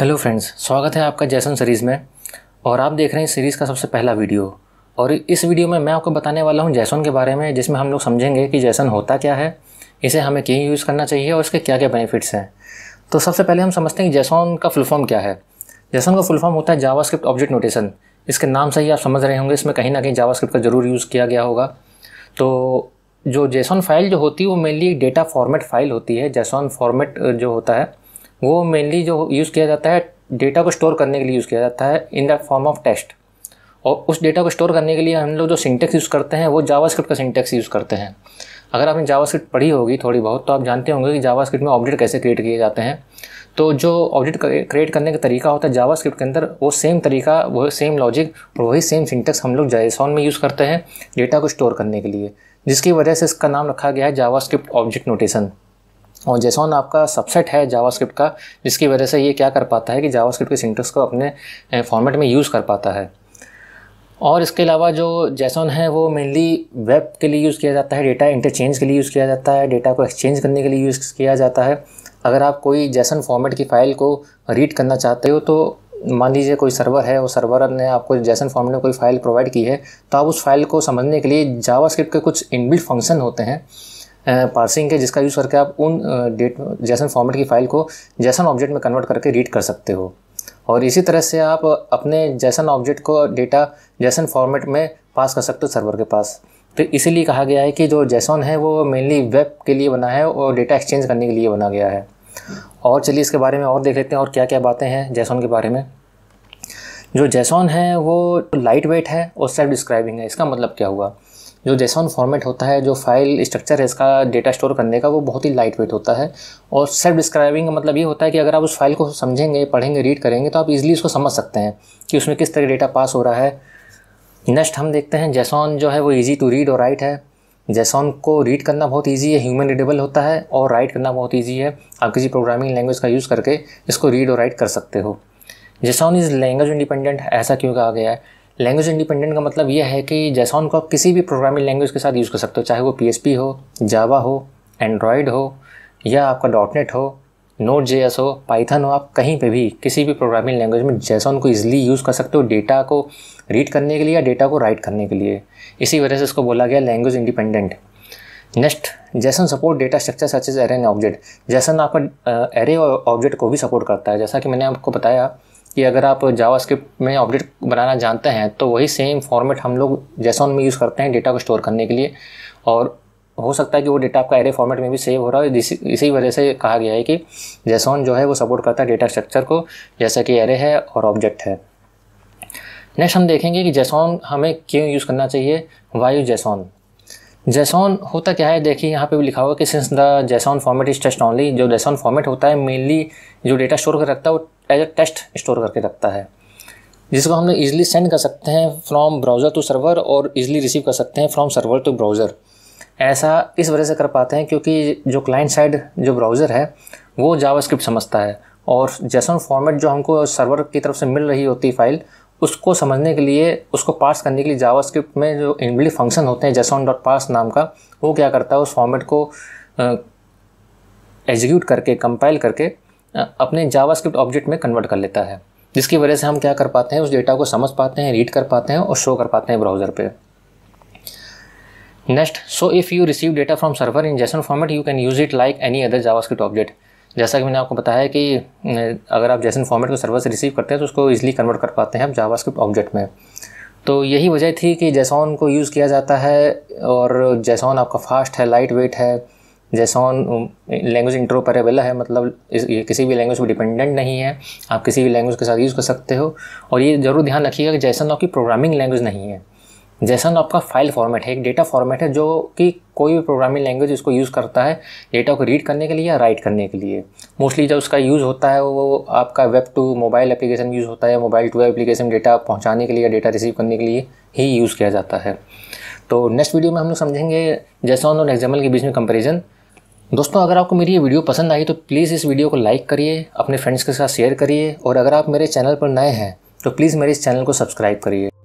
hello friends स्वागत है आपका जैसन सीरीज़ में और आप देख रहे हैं सीरीज़ का सबसे पहला वीडियो और इस वीडियो में मैं आपको बताने वाला हूं जैसन के बारे में जिसमें हम लोग समझेंगे कि जैसन होता क्या है इसे हमें क्यों यूज़ करना चाहिए और इसके क्या क्या बेनिफिट्स हैं तो सबसे पहले हम समझते हैं कि जैसन का फुल फॉर्म क्या है जैसन का फुल फॉर्म होता है जावा ऑब्जेक्ट नोटेशन इसके नाम से ही आप समझ रहे होंगे इसमें कहीं ना कहीं जावा का ज़रूर यूज़ किया गया होगा तो जो जैसन फाइल जो होती है वो मेनली डेटा फॉर्मेट फाइल होती है जैसन फॉर्मेट जो होता है वो मेनली जो यूज़ किया जाता है डेटा को स्टोर करने के लिए यूज़ किया जाता है in the form of test और उस डेटा को स्टोर करने के लिए हम लोग जो सिंटेक्स यूज़ करते हैं वो जावास्क्रिप्ट का सिंटेक्स यूज़ करते हैं अगर आपने जावास्क्रिप्ट पढ़ी होगी थोड़ी बहुत तो आप जानते होंगे कि जावास्क्रिप्ट में ऑब्जेक्ट कैसे क्रिएट किए जाते हैं तो जो ऑब्जेक्ट क्रिएट करने का तरीका होता है जावास्क्रिप्ट के अंदर वो सेम तरीका वो सेम लॉजिक और वही सेम सिंटेक्स हम लोग जायसॉन में यूज़ करते हैं डेटा को स्टोर करने के लिए जिसकी वजह से इसका नाम रखा गया है जावास्क्रिप्ट ऑब्जेक्ट नोटेशन और जेसॉन आपका सबसेट है जावास्क्रिप्ट का जिसकी वजह से ये क्या कर पाता है कि जावास्क्रिप्ट के सिंटेक्स को अपने फॉर्मेट में यूज़ कर पाता है और इसके अलावा जो जैसन है वो मेनली वेब के लिए यूज़ किया जाता है डेटा इंटरचेंज के लिए यूज़ किया जाता है डेटा को एक्सचेंज करने के लिए यूज़ किया जाता है अगर आप कोई जैसन फॉर्मेट की फ़ाइल को रीड करना चाहते हो तो मान लीजिए कोई सर्वर है वो सर्वर ने आपको जैसन फॉर्मेट में कोई फ़ाइल प्रोवाइड की है तो आप उस फाइल को समझने के लिए जावास्क्रिप्ट के कुछ इनबिल्ट फंक्शन होते हैं पार्सिंग के जिसका यूज़ करके आप उन डेट जैसन फॉर्मेट की फ़ाइल को जैसन ऑब्जेक्ट में कन्वर्ट करके रीड कर सकते हो और इसी तरह से आप अपने जैसन ऑब्जेक्ट को डेटा जैसन फॉर्मेट में पास कर सकते हो सर्वर के पास तो इसीलिए कहा गया है कि जो जैसन है वो मेनली वेब के लिए बना है और डेटा एक्सचेंज करने के लिए बना गया है और चलिए इसके बारे में और देख लेते हैं और क्या क्या बातें हैं जैसन के बारे में जो जैसन है वो लाइट वेट है और सेल्फ डिस्क्राइबिंग है इसका मतलब क्या हुआ जो जैसा फॉर्मेट होता है जो फाइल स्ट्रक्चर है इसका डेटा स्टोर करने का वो बहुत ही लाइट वेट होता है और सेल्फ डिस्क्राइबिंग का मतलब ये होता है कि अगर आप उस फाइल को समझेंगे पढ़ेंगे रीड करेंगे तो आप इजीली उसको समझ सकते हैं कि उसमें किस तरह डेटा पास हो रहा है नेक्स्ट हम देखते हैं जैसॉन जो है वो ईजी टू रीड और राइट है जैसॉन को रीड करना बहुत ईजी है ह्यूमन रीडेबल होता है और राइट करना बहुत ईजी है आप किसी प्रोग्रामिंग लैंग्वेज का यूज़ करके इसको रीड और राइट कर सकते हो जैसॉन इज़ लैंग्वेज इंडिपेंडेंट ऐसा क्यों कहा गया है लैंग्वेज इंडिपेंडेंट का मतलब यह है कि जैसॉन को आप किसी भी प्रोग्रामिंग लैंग्वेज के साथ यूज़ कर सकते हो चाहे वो पी हो जावा हो एंड्रॉयड हो या आपका डॉट नेट हो नोट जे हो पाइथन हो आप कहीं पे भी किसी भी प्रोग्रामिंग लैंग्वेज में जैसॉन को ईजिली यूज़ कर सकते हो डेटा को रीड करने के लिए या डेटा को राइट करने के लिए इसी वजह से इसको बोला गया language independent next JSON support data structure such as array and object JSON आपका एरे और ऑब्जेक्ट को भी सपोर्ट करता है जैसा कि मैंने आपको बताया कि अगर आप जावास्क्रिप्ट में ऑब्जेक्ट बनाना जानते हैं तो वही सेम फॉर्मेट हम लोग जैसॉन में यूज़ करते हैं डेटा को स्टोर करने के लिए और हो सकता है कि वो डेटा आपका एरे फॉर्मेट में भी सेव हो रहा है जिस इसी वजह से कहा गया है कि जैसॉन जो है वो सपोर्ट करता है डेटा स्ट्रक्चर को जैसा कि एरे है और ऑब्जेक्ट है नेक्स्ट हम देखेंगे कि जैसॉन हमें क्यों यूज़ करना चाहिए वायु जैसॉन जैसॉन होता क्या है देखिए यहाँ पे भी लिखा हुआ कि since the JSON format is text only जो जैसॉन फॉर्मेट होता है मेनली जो डेटा स्टोर कर रखता है वो एज अ टेस्ट स्टोर करके रखता है जिसको हम लोग ईजिली सेंड कर सकते हैं फ्रॉम ब्राउज़र टू सर्वर और ईजिली रिसीव कर सकते हैं फ्रॉम सर्वर टू ब्राउज़र ऐसा इस वजह से कर पाते हैं क्योंकि जो क्लाइंट साइड जो ब्राउज़र है वो जावास्क्रिप्ट समझता है और जैसॉन फॉर्मेट जो हमको सर्वर की तरफ से मिल रही होती फाइल उसको समझने के लिए उसको पास करने के लिए जावास्क्रिप्ट में जो इनबिल्ड फंक्शन होते हैं जैसॉन डॉट पास नाम का वो क्या करता है उस फॉर्मेट को एग्जीक्यूट करके कंपाइल करके अपने जावास्क्रिप्ट ऑब्जेक्ट में कन्वर्ट कर लेता है जिसकी वजह से हम क्या कर पाते हैं उस डेटा को समझ पाते हैं रीड कर पाते हैं और शो कर पाते हैं ब्राउज़र पर next so if you receive data from server in JSON format you can use it like any other JavaScript object जैसा कि मैंने आपको बताया कि अगर आप जैसन फॉर्मेट को सर्वर से रिसीव करते हैं तो उसको ईजिली कन्वर्ट कर पाते हैं आप जावास्क्रिप्ट ऑब्जेक्ट में तो यही वजह थी कि जैसॉन को यूज़ किया जाता है और जैसॉन आपका फास्ट है लाइट वेट है जैसॉन लैंग्वेज इंट्रोपरेबल है मतलब ये किसी भी लैंग्वेज पर डिपेंडेंट नहीं है आप किसी भी लैंग्वेज के साथ यूज़ कर सकते हो और ये ज़रूर ध्यान रखिएगा कि जैसन आपकी प्रोग्रामिंग लैंग्वेज नहीं है जैसन आपका फाइल फॉर्मेट है एक डेटा फॉर्मेट है जो कि कोई भी प्रोग्रामिंग लैंग्वेज इसको यूज़ करता है डेटा को रीड करने के लिए या राइट करने के लिए मोस्टली जब उसका यूज़ होता है वो आपका web to mobile application use होता है mobile to web application data पहुँचाने के लिए डेटा रिसीव करने के लिए ही यूज़ किया जाता है तो नेक्स्ट वीडियो में हम लोग समझेंगे जैसन और एग्जाम्पल के बीच में कंपेरिजन दोस्तों अगर आपको मेरी ये वीडियो पसंद आई तो प्लीज़ इस वीडियो को लाइक करिए अपने फ्रेंड्स के साथ शेयर करिए और अगर आप मेरे चैनल पर नए हैं तो प्लीज़ मेरे इस चैनल को सब्सक्राइब करिए